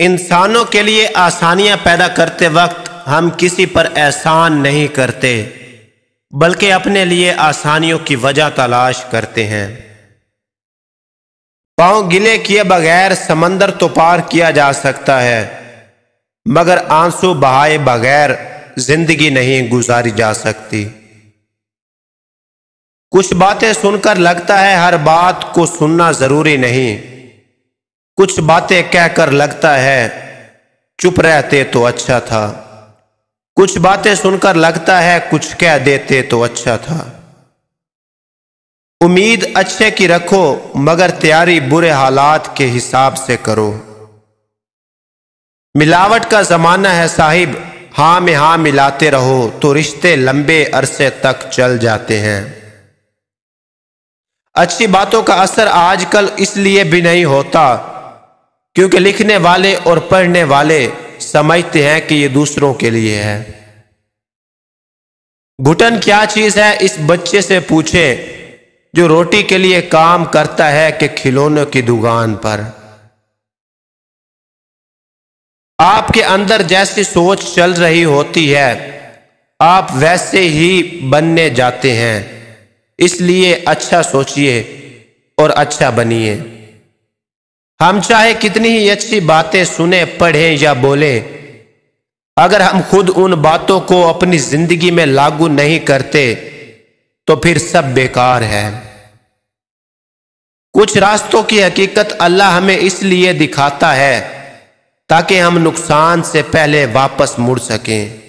इंसानों के लिए आसानियां पैदा करते वक्त हम किसी पर एहसान नहीं करते बल्कि अपने लिए आसानियों की वजह तलाश करते हैं पांव गिले किए बगैर समंदर तो पार किया जा सकता है मगर आंसू बहाए बगैर जिंदगी नहीं गुजारी जा सकती कुछ बातें सुनकर लगता है हर बात को सुनना जरूरी नहीं कुछ बातें कहकर लगता है चुप रहते तो अच्छा था कुछ बातें सुनकर लगता है कुछ कह देते तो अच्छा था उम्मीद अच्छे की रखो मगर तैयारी बुरे हालात के हिसाब से करो मिलावट का जमाना है साहिब हाँ में हाँ मिलाते रहो तो रिश्ते लंबे अरसे तक चल जाते हैं अच्छी बातों का असर आजकल इसलिए भी नहीं होता क्योंकि लिखने वाले और पढ़ने वाले समझते हैं कि ये दूसरों के लिए है घुटन क्या चीज है इस बच्चे से पूछे जो रोटी के लिए काम करता है कि खिलौनों की दुकान पर आपके अंदर जैसी सोच चल रही होती है आप वैसे ही बनने जाते हैं इसलिए अच्छा सोचिए और अच्छा बनिए हम चाहे कितनी ही अच्छी बातें सुने पढ़े या बोले अगर हम खुद उन बातों को अपनी जिंदगी में लागू नहीं करते तो फिर सब बेकार है कुछ रास्तों की हकीकत अल्लाह हमें इसलिए दिखाता है ताकि हम नुकसान से पहले वापस मुड़ सकें